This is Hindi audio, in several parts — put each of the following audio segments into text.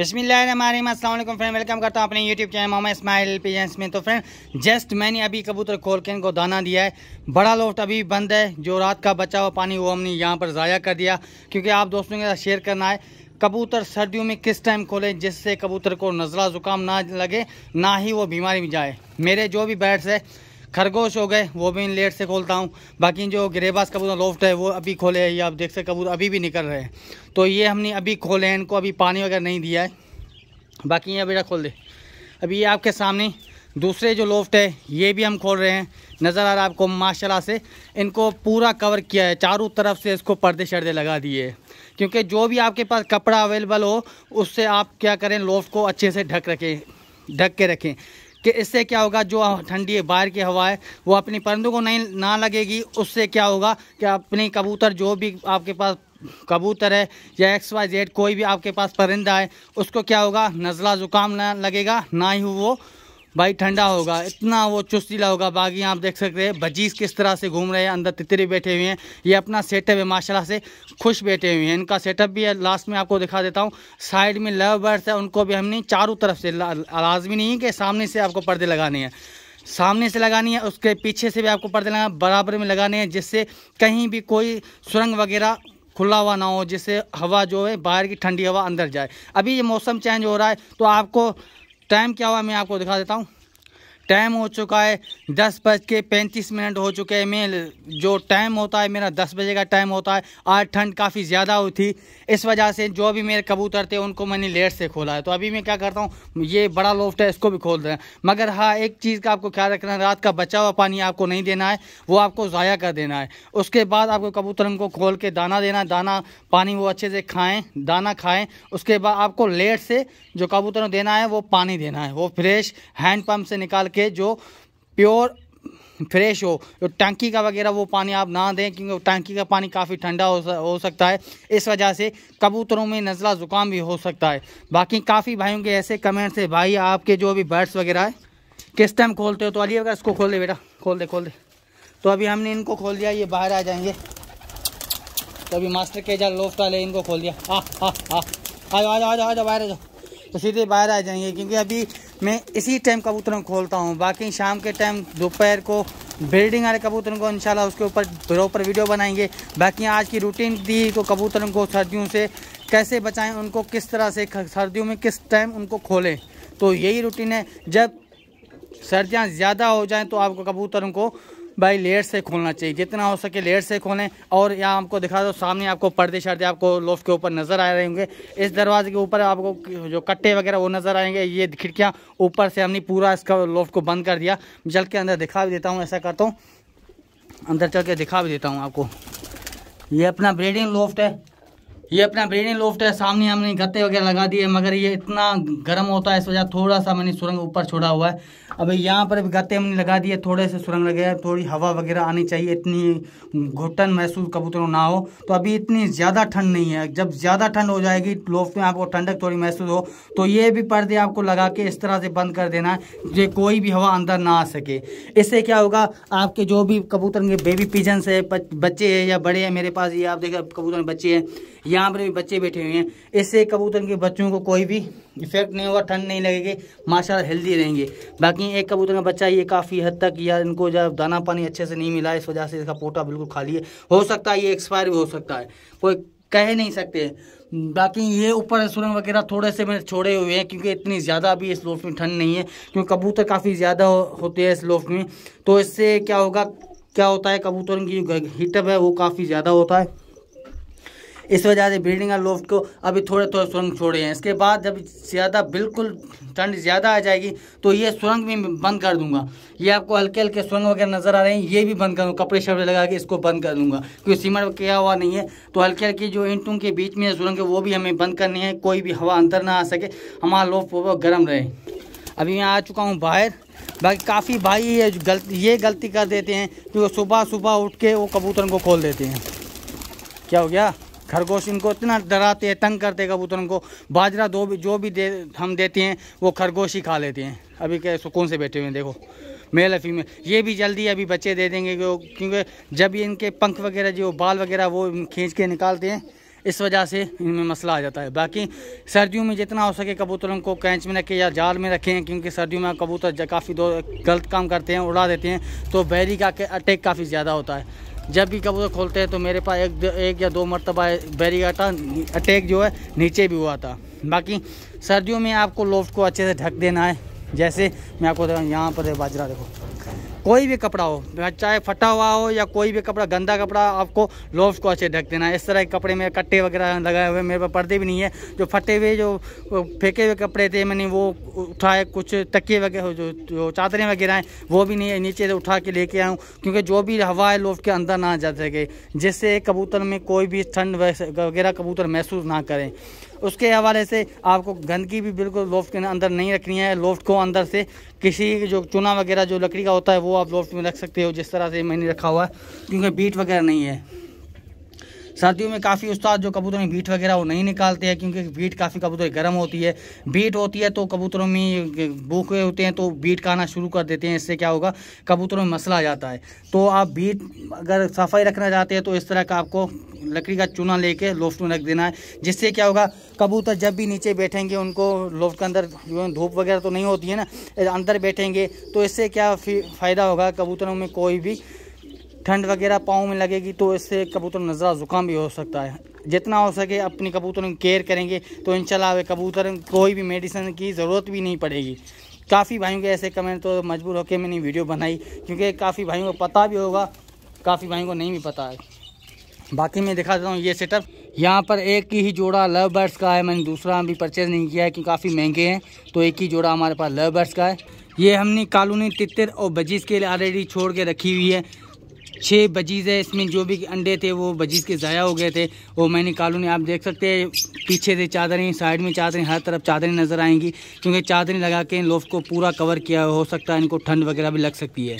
बिसमीम असल फ्रेंड वेलकम करता हूँ अपने YouTube channel Mohammed Ismail pigeons में तो फ्रेंड जस्ट मैंने अभी कबूतर खोल के इनको दाना दिया है बड़ा लोट अभी बंद है जो रात का बचा हुआ पानी वो हमने यहाँ पर ज़ाया कर दिया क्योंकि आप दोस्तों के साथ शेयर करना है कबूतर सर्दियों में किस टाइम खोलें जिससे कबूतर को नज़ला ज़ुकाम ना लगे ना ही वो बीमारी में जाए मेरे जो भी बैट्स है खरगोश हो गए वो भी इन लेट से खोलता हूँ बाकी जो ग्रेबास कबूतर लोफ्ट है वो अभी खोले हैं ये आप देख सकते कबूतर अभी भी निकल रहे हैं तो ये हमने अभी खोले हैं इनको अभी पानी वगैरह नहीं दिया है बाकी ये बेटा खोल दे अभी ये आपके सामने दूसरे जो लोफ्ट है ये भी हम खोल रहे हैं नज़र आ रहा है आपको माशाल्लाह से इनको पूरा कवर किया है चारों तरफ से इसको पर्दे शर्दे लगा दिए क्योंकि जो भी आपके पास कपड़ा अवेलेबल हो उससे आप क्या करें लोफ्ट को अच्छे से ढक रखें ढक के रखें कि इससे क्या होगा जो ठंडी बाहर की हवा है वो अपने परंदों को नहीं ना लगेगी उससे क्या होगा कि अपने कबूतर जो भी आपके पास कबूतर है या एक्स वाई जेड कोई भी आपके पास परिंदा है उसको क्या होगा नज़ला ज़ुकाम ना लगेगा ना ही वो भाई ठंडा होगा इतना वो चुस्तीला होगा बाकी आप देख सकते हैं भजीज किस तरह से घूम रहे हैं अंदर तितरे बैठे हुए हैं ये अपना सेटअप है माशाल्लाह से खुश बैठे हुए हैं इनका सेटअप भी है लास्ट में आपको दिखा देता हूँ साइड में लव बर्ड्स है उनको भी हमने चारों तरफ से लाजमी नहीं है कि सामने से आपको पर्दे लगाने हैं सामने से लगानी है उसके पीछे से भी आपको पर्दे लगाना बराबर में लगाने हैं जिससे कहीं भी कोई सुरंग वगैरह खुला हुआ ना हो जिससे हवा जो है बाहर की ठंडी हवा अंदर जाए अभी ये मौसम चेंज हो रहा है तो आपको टाइम क्या हुआ मैं आपको दिखा देता हूँ टाइम हो चुका है दस बज के पैंतीस मिनट हो चुके हैं मैं जो टाइम होता है मेरा दस बजे का टाइम होता है आज ठंड काफ़ी ज़्यादा हुई थी इस वजह से जो भी मेरे कबूतर थे उनको मैंने लेट से खोला है तो अभी मैं क्या करता हूँ ये बड़ा लोफ्ट है इसको भी खोल हैं मगर हाँ एक चीज़ का आपको ख्याल रखना है रात का बचा हुआ पानी आपको नहीं देना है वो आपको ज़ाया कर देना है उसके बाद आपको कबूतर को खोल के दाना देना है दाना पानी वो अच्छे से खाएँ दाना खाएँ उसके बाद आपको लेट से जो कबूतर देना है वो पानी देना है वो फ्रेश हैंडपम्प से निकाल के के जो प्योर फ्रेश हो जो टंकी का वगैरह वो पानी आप ना दें क्योंकि टंकी का पानी काफ़ी ठंडा हो, सकता है इस वजह से कबूतरों में नज़ला ज़ुकाम भी हो सकता है बाकी काफ़ी भाइयों के ऐसे कमेंट्स है भाई आपके जो अभी बर्ड्स वगैरह है किस टाइम खोलते हो तो अली अगर इसको खोल दे बेटा खोल दे खोल दे तो अभी हमने इनको खोल दिया ये बाहर आ जाएंगे तो अभी मास्टर के जा लोफ वाले इनको खोल दिया हाँ हाँ आ जाओ आ जाओ आ जाओ बाहर आ जाओ तो सीधे बाहर आ जाएंगे क्योंकि अभी मैं इसी टाइम कबूतरों को खोलता हूँ बाकी शाम के टाइम दोपहर को बिल्डिंग वाले कबूतरों को इंशाल्लाह उसके ऊपर प्रॉपर वीडियो बनाएंगे बाकी आज की रूटीन दी तो कबूतरों को सर्दियों से कैसे बचाएं उनको किस तरह से सर्दियों में किस टाइम उनको खोलें तो यही रूटीन है जब सर्दियाँ ज़्यादा हो जाएँ तो आपको कबूतरों को भाई लेयर से खोलना चाहिए जितना हो सके लेयर से खोलें और यहाँ आपको दिखा दो सामने आपको पर्दे शर्दे आपको लोफ के ऊपर नज़र आ रहे होंगे इस दरवाजे के ऊपर आपको जो कट्टे वगैरह वो नज़र आएंगे ये खिड़कियाँ ऊपर से हमने पूरा इसका लोफ को बंद कर दिया जल के अंदर दिखा भी देता हूँ ऐसा करता हूँ अंदर चल के दिखा भी देता हूँ आपको ये अपना ब्रीडिंग लोफ्ट है ये अपना ब्रेडिंग लोफ्ट है सामने हमने गत्ते वगैरह लगा दिए मगर ये इतना गर्म होता है इस वजह थोड़ा सा मैंने सुरंग ऊपर छोड़ा हुआ है अब यहाँ पर भी गत्ते हमने लगा दिए थोड़े से सुरंग लगे हैं थोड़ी हवा वगैरह आनी चाहिए इतनी घुटन महसूस कबूतरों ना हो तो अभी इतनी ज़्यादा ठंड नहीं है जब ज़्यादा ठंड हो जाएगी लोफ्ट में आपको ठंडक थोड़ी महसूस हो तो ये भी पर्दे आपको लगा के इस तरह से बंद कर देना है जो कोई भी हवा अंदर ना आ सके इससे क्या होगा आपके जो भी कबूतर के बेबी पिजन्स है बच्चे है या बड़े हैं मेरे पास ये आप देखें कबूतर बच्चे हैं या यहाँ पर भी बच्चे बैठे हुए हैं इससे कबूतर के बच्चों को कोई भी इफेक्ट नहीं होगा ठंड नहीं लगेगी माशा हेल्दी रहेंगे बाकी एक कबूतर का बच्चा ये काफ़ी हद तक या इनको जब दाना पानी अच्छे से नहीं मिला इस वजह से इसका पोटा बिल्कुल खाली है हो सकता है ये एक्सपायर भी हो सकता है कोई कह नहीं सकते बाकी ये ऊपर सुरंग वगैरह थोड़े से मैंने छोड़े हुए हैं क्योंकि इतनी ज़्यादा भी इस लोफ में ठंड नहीं है क्योंकि कबूतर काफ़ी ज़्यादा हो, होते हैं इस लोफ में तो इससे क्या होगा क्या होता है कबूतर की हीटअप है वो काफ़ी ज़्यादा होता है इस वजह से बिल्डिंग और लोफ्ट को अभी थोड़े थोड़े तो सुरंग छोड़े हैं इसके बाद जब ज़्यादा बिल्कुल ठंड ज़्यादा आ जाएगी तो ये सुरंग भी बंद कर दूंगा ये आपको हल्के हल्के सुरंग वगैरह नज़र आ रहे हैं ये भी बंद कर दूँगा कपड़े शपड़े लगा के इसको बंद कर दूंगा क्योंकि सीमेंट किया हुआ नहीं है तो हल्के हल्के जो इंटों के बीच में सुरंग है वो भी हमें बंद करनी है कोई भी हवा अंदर ना आ सके हमारा लोफ वो गर्म रहे अभी मैं आ चुका हूँ बाहर बाकी काफ़ी भाई ये गलती ये गलती कर देते हैं कि वो सुबह सुबह उठ के वो कबूतर को खोल देते हैं क्या हो गया खरगोश इनको इतना डराते हैं तंग करते हैं कबूतरों को बाजरा दो भी जो भी दे हम देते हैं वो खरगोश ही खा लेते हैं अभी क्या सुकून से बैठे हुए हैं देखो मेल है फीमेल ये भी जल्दी अभी बच्चे दे देंगे क्योंकि जब ये इनके पंख वगैरह जो बाल वगैरह वो खींच के निकालते हैं इस वजह से इनमें मसला आ जाता है बाकी सर्दियों में जितना हो सके कबूतरों को कैंच में रखें या जाल में रखें क्योंकि सर्दियों में कबूतर काफ़ी दो गलत काम करते हैं उड़ा देते हैं तो बैरी का अटैक काफ़ी ज़्यादा होता है जब भी कबूतर खोलते हैं तो मेरे पास एक एक या दो मरतबा बैरी आटा अटैक जो है नीचे भी हुआ था बाकी सर्दियों में आपको लोफ्ट को अच्छे से ढक देना है जैसे मैं आपको यहाँ पर बाजरा देखो कोई भी कपड़ा हो चाहे फटा हुआ हो या कोई भी कपड़ा गंदा कपड़ा आपको लोव को अच्छे ढक देना है इस तरह के कपड़े में कट्टे वगैरह लगाए हुए मेरे पास पर्दे भी नहीं है जो फटे हुए जो फेंके हुए कपड़े थे मैंने वो उठाए कुछ तकिए वगैरह जो, जो चादरें वगैरह हैं वो भी नहीं है नीचे से उठा के लेके आऊँ क्योंकि जो भी हवा है लोफ के अंदर ना जा सके जिससे कबूतर में कोई भी ठंड वगैरह कबूतर महसूस ना करें उसके हवाले से आपको गंदगी भी बिल्कुल लोफ्ट के अंदर नहीं रखनी है लोफ्ट को अंदर से किसी जो चूना वगैरह जो लकड़ी का होता है वो आप लोफ्ट में रख सकते हो जिस तरह से मैंने रखा हुआ है क्योंकि बीट वगैरह नहीं है सर्दियों में काफ़ी उस्ताद जो कबूतरों में बीट वगैरह वो नहीं निकालते हैं क्योंकि बीट काफ़ी कबूतर गर्म होती है बीट होती है तो कबूतरों में भूखे होते हैं तो बीट का शुरू कर देते हैं इससे क्या होगा कबूतरों में मसला आ जाता है तो आप बीट अगर सफाई रखना चाहते हैं तो इस तरह का आपको लकड़ी का चूना लेके लोफ्ट में रख देना है जिससे क्या होगा कबूतर जब भी नीचे बैठेंगे उनको लोफ्ट के अंदर जो है धूप वगैरह तो नहीं होती है ना अंदर बैठेंगे तो इससे क्या फ़ायदा होगा कबूतरों में कोई भी ठंड वगैरह पाँव में लगेगी तो इससे कबूतर नज़रा ज़ुकाम भी हो सकता है जितना हो सके अपने कबूतर की केयर करेंगे तो इन शे कबूतर कोई भी मेडिसिन की ज़रूरत भी नहीं पड़ेगी काफ़ी भाइयों के ऐसे कमेंट तो मजबूर होकर मैंने वीडियो बनाई क्योंकि काफ़ी भाइयों को पता भी होगा काफ़ी भाइयों को नहीं भी पता है बाकी मैं दिखा देता हूँ ये सेटअप यहाँ पर एक ही जोड़ा लव बर्ड्स का है मैंने दूसरा अभी परचेज़ नहीं किया है क्योंकि काफ़ी महंगे हैं तो एक ही जोड़ा हमारे पास लव बर्ड्स का है ये हमने कॉलोनी तितर और बजीज के लिए ऑलरेडी छोड़ के रखी हुई है छः बजीज़ है इसमें जो भी अंडे थे वो बजीज़ के ज़ाया हो गए थे वो मैंने कॉलोनी आप देख सकते हैं पीछे से चादरें साइड में चादरें हर तरफ चादरें नज़र आएंगी क्योंकि चादरें लगा के इन लोफ को पूरा कवर किया हो सकता है इनको ठंड वगैरह भी लग सकती है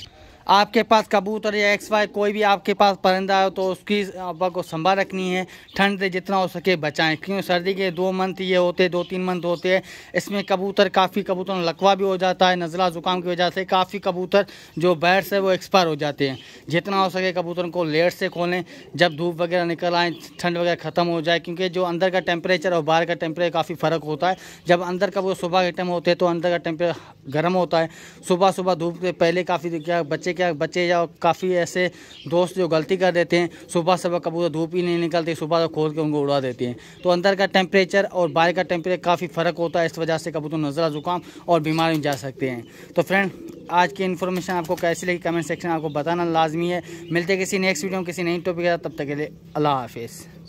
आपके पास कबूतर या एक्स वाई कोई भी आपके पास परिंदा हो तो उसकी हवा को संभाल रखनी है ठंड से जितना हो सके बचाएं क्यों सर्दी के दो मंथ ये होते दो तीन मंथ होते हैं इसमें कबूतर काफ़ी कबूतर लकवा भी हो जाता है नज़ला ज़ुकाम की वजह से काफ़ी कबूतर जो बैर से वो एक्सपायर हो जाते हैं जितना हो सके कबूतर को लेट से खोलें जब धूप वगैरह निकल आए ठंड वगैरह ख़त्म हो जाए क्योंकि जो अंदर का टेम्परेचर और बाहर का टेम्परेचर काफ़ी फ़र्क होता है जब अंदर का वो सुबह के टाइम होते हैं तो अंदर का टेम्परेचर गर्म होता है सुबह सुबह धूप के पहले काफ़ी बच्चे क्या बच्चे या काफ़ी ऐसे दोस्त जो गलती कर देते हैं सुबह सुबह कबूतर धूप ही नहीं निकलती सुबह तो खोल के उनको उड़ा देते हैं तो अंदर का टेम्परेचर और बाहर का टेम्परेचर काफ़ी फ़र्क होता है इस वजह से कबूतर नज़ला ज़ुकाम और बीमार में जा सकते हैं तो फ्रेंड आज की इन्फॉर्मेशन आपको कैसी लगी कमेंट सेक्शन आपको बताना लाजमी है मिलते किसी नेक्स्ट वीडियो में किसी नई टॉपिक तब तक के लिए अल्लाह हाफिज़